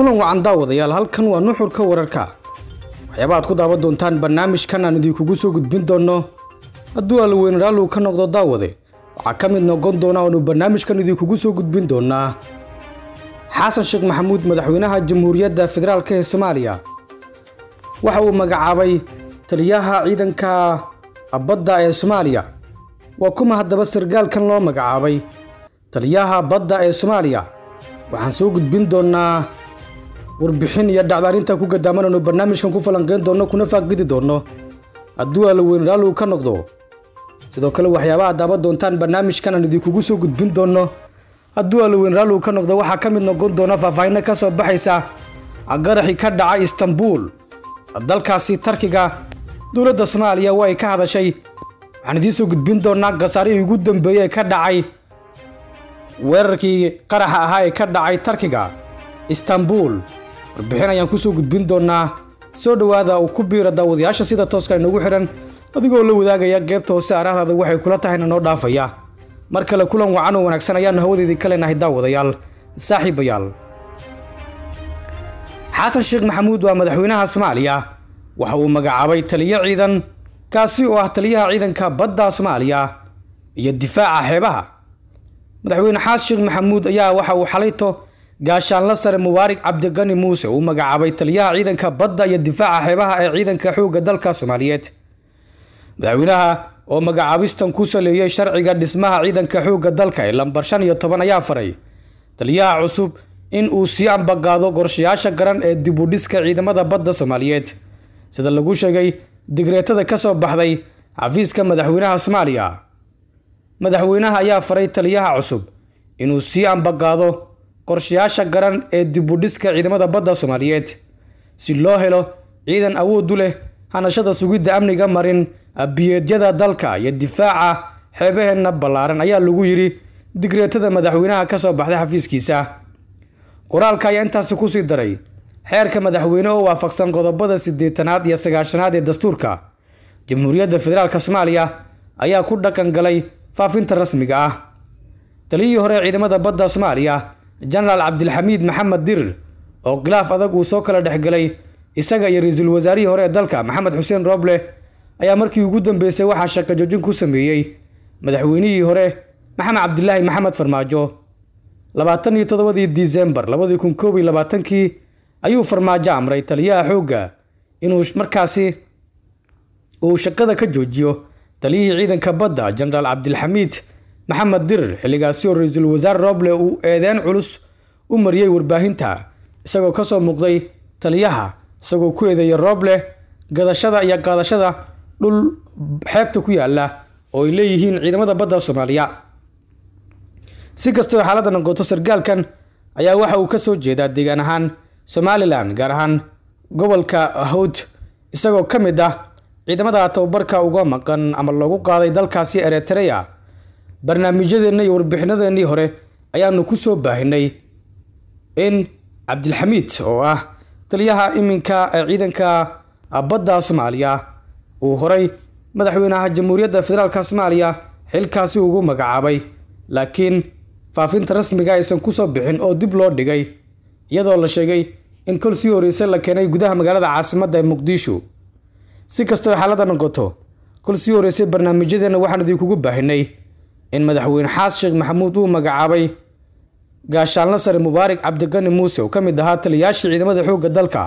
kulan wacan daawadayaal halkan waa nuxurka wararka waxyaaba aad ku daawan doontaan barnaamijkan aan idinkugu soo gudbin doonno hadduu alweyn raalligu ka noqdo daawade waxaa ka mid noqon doona aanu barnaamijkan idinkugu soo gudbin doonaa xasan sheekh maxamuud madaxweynaha jamhuuriyadda federaalk ee soomaaliya waxa uu magacaabay taliyaha ciidanka badda ee soomaaliya waa kuma haddaba sargaalkan loo magacaabay taliyaha badda ee soomaaliya waxaan soo gudbin doonaa warbixin iyo dhacdaarinta arrintaa ku gadaamanaynu barnaamijkan ku falanqeyn doonno kuna faaqgidi doonno hadduu alaweyn raali uu ka noqdo sidoo kale waxyaabaha daaban doontaan barnaamijkan aan idinkugu soo gudbin doonno hadduu alaweyn raali uu ka noqdo waxaa ka mid noqon doona faahfaahinno ka soo baxaysa garaxii ka dhacay istanbuul dalkaasi tarkiga dowladda soomaaliya waa ay ka hadashay waxaan idiin soo gudbin doonaa khasaarihii ugu dambeeyey ee ka dhacay weerarkii qaraxa ahaa ee ka dhacay tarkiga istanbuul warbixin ayaan kusoo gudbin doonaa soo dhawaada uu ku biira daawadayaasha sida tooska inoogu xidhan adigoo la wadaagaya qeybta hoose araahdaada waxay kula tahayna noo dhaafaya mar kale kulan wacan oo wanaagsan ayaannu hawadeedii ka leenahay daawadayaal saaxiibayaal xasan sheekh maxamuud waa madaxweynaha soomaaliya waxa uu magacaabay taliyo ciidan kaasi oo ah taliyaha ciidanka badda soomaaliya iyo difaaca xeebaha madaxweyne xaas sheekh maxamuud ayaa waxa uu xalayto gaashaan la sare mubaarig cabdigani muuse uu magacaabay taliyaha ciidanka badda iyo difaaca xeebaha ee ciidanka xoogga dalka soomaaliyeed madaxweynaha oo magacaabistan ku saleeyey sharciga dhismaha ciidanka xoogga dalka ee lambar shan iyo toban ayaa faray taliyaha cusub in uu sii ambaqaado qorshayaasha qaran ee dib dhiska ciidamada badda soomaaliyeed sida lagu sheegay digreetada ka soo baxday xafiiska madaxweynaha soomaaliya madaxweynaha ayaa faray taliyaha cusub inuu sii ambaqaado qorshayaasha garan ee dibudhiska ciidamada badda soomaaliyeed si loo helo ciidan awood u leh hanashada sugidda amniga marin biyeedyada dalka iyo difaaca xeebaheenna ballaaran ayaa lagu yidhi digreetada madaxweynaha ka soo baxday xafiiskiisa qoraalka ayaa intaasi ku sii daray xeerka madaxweyne oo waafaqsan qodobada siddeetanaad iyo sagaashanaad ee dastuurka jamhuuriyadda federaalk soomaaliya ayaa ku dhaqan galay faafinta rasmiga ah taliyihii hore ciidamada badda soomaaliya jenaraal cabdilxamiid maxamed dirir oo khilaaf adag uu soo kala dhexgalay isaga iyo ra-iisul wasaarihii hore ee dalka maxamed xuseen rooble ayaa markii ugu dambeysay waxaa shaqa joojin ku sameeyey madaxweynihii hore maxamed cabdilaahi maxamed farmaajo labaatan iyo toddobadii disembar labadii kun koob iyo labaatankii ayuu farmaajo amray taliyaha xoogga inuu markaasi uu shaqada ka joojiyo taliyihii ciidanka badda jenaraal cabdilxamiid maxamed dir xilligaasi oo ra-iisul wasaar roble uu eedeen culus u mariyey warbaahinta isagoo ka soo muuqday taliyaha isagoo ku eedeeya roble gadashada iyo qaadashada dhul xeebta ku yaalla oo ay leeyihiin ciidamada badda soomaaliya si kastaba xaaladda noqoto sargaalkan ayaa waxa uu kasoo jeedaa deegaan ahaan somalilan gaar ahaan gobolka hawd isagoo ka mid ah ciidamada tababarka uga maqan ama loogu qaaday dalkaasi eritrea barnaamijyadeenna iyo warbixinadeennii hore ayaanu ku soo baahinay in cabdilxamiid oo ah taliyaha iminka ee ciidanka badda soomaaliya uu horay madaxweynaha jamhuuriyadda federaalk soomaaliya xilkaasi ugu magacaabay laakiin faafinta rasmiga aysan kusoo bixin oo dib loo dhigay iyadoo la sheegay in kol sii horreysay la keenay gudaha magaalada caasimadda ee muqdisho si kastaba xaalada noqoto kol sii horreysay barnaamijyadeenna waxaan idinkugu baahinay in madaxweyne xaas sheekh maxamuud uu magacaabay gaashaanla sare mubaarak cabdigani muuse oo ka mid ahaa taliyaashii ciidamada xoogga dalka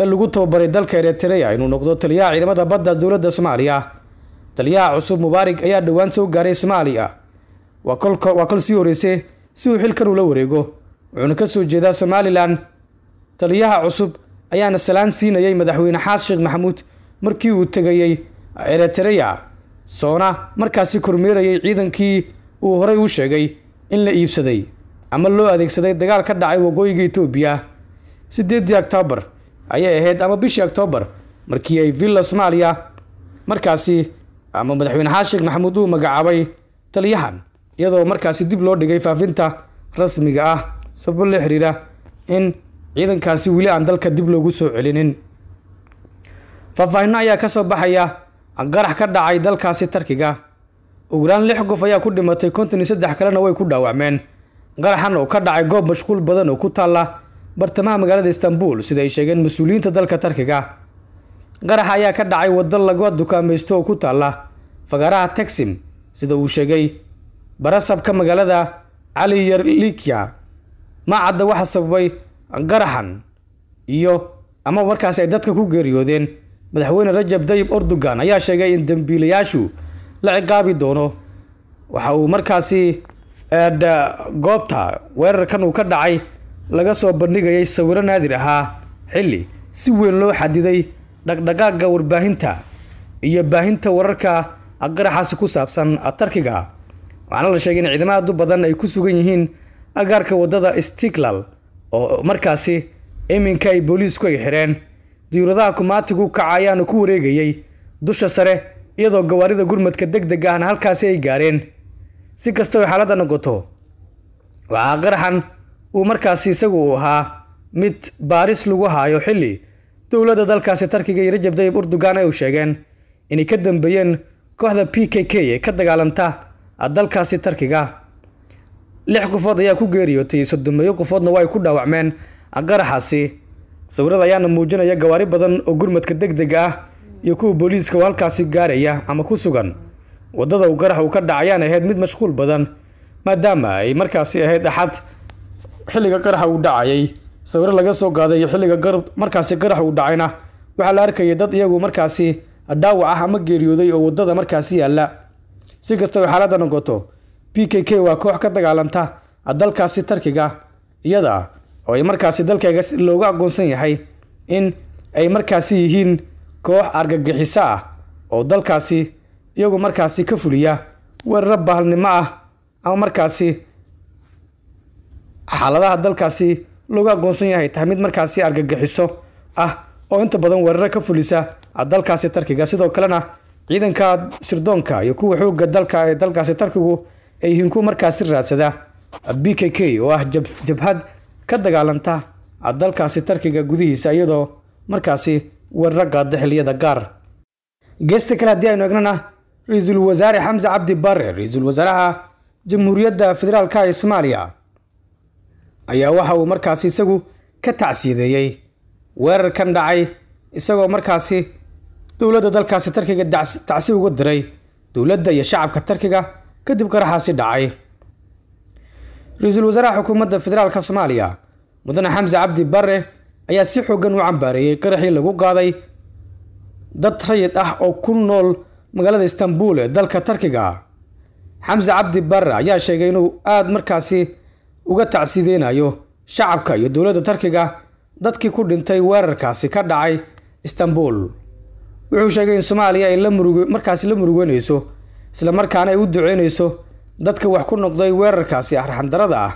ee lagu tababaray dalka eritreya ah inuu noqdo taliyaha ciidamada badda dowladda soomaaliya taliyaha cusub mubaarak ayaa dhowaan soo gaaray soomaaliya waa kol sii horeyse si uu xilkan ula wareego wuxuuna ka soo jeedaa somalilan taliyaha cusub ayaana salaan siinayay madaxweyne xaas sheekh maxamuud markii uu tegayey eritrea ah soona markaasi kormeerayay ciidankii uu horay u sheegay in la iibsaday ama loo adeegsaday dagaal ka dhacay waqooyiga etoobiya sideedii oktoobar ayay ahayd ama bishii oktoobar markii ay villa soomaaliya markaasi ama madaxweyne xaashik maxamuud uu magacaabay taliyahan iyadoo markaasi dib loo dhigay faafinta rasmiga ah sababo la xiriira in ciidankaasi weli aan dalka dib loogu soo celinin faahfaahinno ayaa ka soo baxaya qarax ka dhacay dalkaasi tarkiga ugraan lix qof ayaa ku dhimatay konton iyo saddex kalena way ku dhaawacmeen qaraxan oo ka dhacay goob mashquul badan oo ku taalla bartamaha magaalada istanbul sida ay sheegeen mas-uuliyiinta dalka tarkiga qaraxa ayaa ka dhacay waddo laga dukaamaysto oo ku taalla fagaaraha texim sida uu sheegay barasabka magaalada cali yarlikia ma cadda waxa sababay qaraxan iyo ama markaasi ay dadka ku geeriyoodeen madaxweyne rajab dayib ordogan ayaa sheegay in dambiilayaashu la ciqaabi doono waxa uu markaasi goobta weerarkan uu ka dhacay laga soo bandhigayay sawiro naadir ahaa xilli si weyn loo xadiday dhaqdhaqaaga warbaahinta iyo baahinta wararka aqaraxaasi ku saabsan tarkiga waxaana la sheegay in ciidamaadu badan ay ku sugan yihiin agaarka waddada stiklal oo markaasi iminka ay booliisku ay xireen diyuuradaha kumaatigu kacayaana ku wareegayay dusha sare iyadoo gawaarida gurmadka deg deg ahna halkaasi ay gaareen si kasta ay xaaladda noqoto waxaa qaraxan uu markaasi isagu uu ahaa mid baaris lagu haayo xilli dowladda dalkaasi tarkiga iyo rajab dayib urdugan ay u sheegeen inay ka dambeeyeen kooxda p k k ee ka dagaalanta ah dalkaasi tarkiga lix qofood ayaa ku geeriyootay soddomeeyo qofoodna waa ay ku dhaawacmeen qaraxaasi sawirada ayaana muujinaya gawaari badan oo gurmadka deg degdega ah iyo kuwa booliiska halkaasi gaaraya ama ku sugan waddada uu garax uu ka dhacayaan ahayd mid mashquul badan maadaama ay markaasi ahayd axad xilliga qaraxa uu dhacayay sawiro laga soo qaadayo xilliga markaasi qarax uu dhacayna waxaa la arkayay dad iyagu markaasi dhaawac ah ama geeriyooday oo waddada markaasi yaalla si kastao xaaladda noqoto p k k waa koox ka dagaalanta dalkaasi tarkiga iyada oo ay markaasi dalkayga looga aqoonsan yahay in ay markaasi yihiin koox argagixiso ah oo dalkaasi iyagu markaasi ka fuliya weeraro bahalnimo ah ama markaasi xaaladaha dalkaasi looga aqoonsan yahay tahay mid markaasi argagixiso ah oo inta badan weeraro ka fulisa ah dalkaasi tarkiga sidoo kalena ciidanka sirdoonka iyo kuwa xoogga dalka ee dalkaasi tarkigu ay yihiin kuwa markaasi raadsada b k k oo ah jabhad ka dagaalanta dalkaasi tarkiga gudihiisa iyadoo markaasi weerar qaada xilliyada gaar geesta kale haddii aynu egnana ra-iisul wasaare xamse cabdi bare ra-iisul wasaaraha jamhuuriyadda federaalka ee soomaaliya ayaa waxa uu markaasi isagu ka tacsiideeyey weerarkan dhacay isagoo markaasi dowladda dalkaasi tarkiga tacsi uga diray dowladda iyo shacabka tarkiga kadib qaraxaasi dhacay ra-iisul wasaaraha xukuumadda federaalka soomaaliya mudane xamse cabdi barre ayaa si xoogan u cambaareeyey qaraxii lagu qaaday dad rayid ah oo ku nool magaalada istanbul ee dalka tarkiga xamse cabdi barre ayaa sheegay inuu aada markaasi uga tacsiideynayo shacabka iyo dowladda tarkiga dadkii ku dhintay weerarkaasi ka dhacay istanbul wuxuu sheegay in soomaaliya ay la murug markaasi la murugeynayso isla markaana ay u duceynayso dadka wax ku noqday weerarkaasi arxandarada ah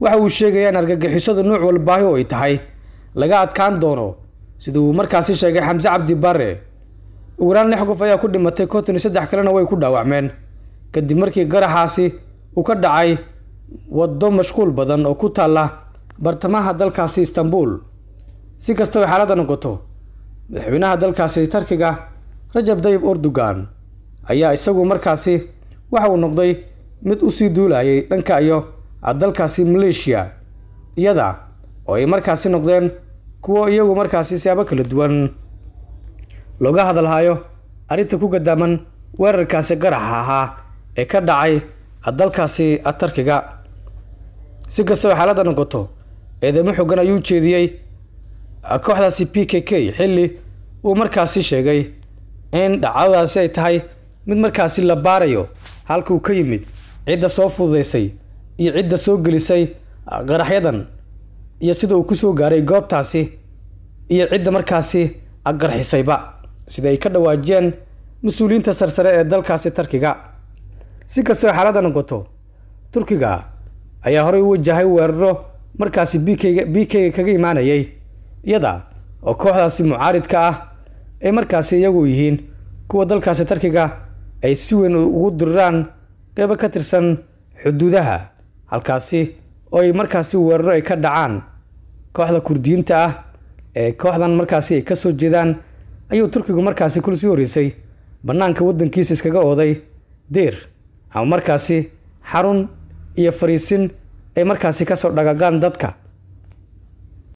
waxa uu sheegaya in argagixisadu nuuc walbaahi oo ay tahay laga adkaan doono sida uu markaasi sheegay xamse cabdi barre ugu yaraan lix qof ayaa ku dhimatay konton iyo saddex kalena way ku dhaawacmeen kadib markii garaxaasi uu ka dhacay waddo mashquul badan oo ku taalla bartamaha dalkaasi istanbul si kastaba xaalada noqoto madaxweynaha dalkaasi tarkiga rajab dayib erdogan ayaa isagu markaasi waxa uu noqday mid usii duulayay dhanka iyo dalkaasi maleeshiya iyada oo ay markaasi noqdeen kuwo iyagu markaasi siyaabo kala duwan looga hadalhayo arrinta ku gadaaman weerarkaasi qaraxa ahaa ee ka dhacay dalkaasi tarkiga si kastaba xaaladda noqoto eedeymo xoogan ayuu jeediyey kooxdaasi p k k xilli uu markaasi sheegay in dhacdadaasi ay tahay mid markaasi la baarayo halkuu ka yimid cidda soo fududaysay iyo cidda soo gelisay qaraxyadan iyo sida uu kusoo gaaray goobtaasi iyo cidda markaasi aqarxisayba sida ay ka dhawaajiyeen mas-uuliyiinta sarsare ee dalkaasi tarkiga si kastoo xaaladda noqoto turkiga ayaa horey u wajahay weeraro markaasi bikga b kga kaga imaanayay iyada oo kooxdaasi mucaaridka ah ay markaasi iyagu yihiin kuwa dalkaasi tarkiga ay si weyn ugu diriraan qaybo ka tirsan xuduudaha halkaasi oo ay markaasi weeraro ay ka dhacaan kooxda kurdiyiinta ah ee kooxdan markaasi ay ka soo jeedaan ayuu turkigu markaasi kul horeysay horreysay bannaanka waddankiisa iskaga ooday deer ama markaasi xarun iyo fariisin ay markaasi ka soo dhagaagaan dadka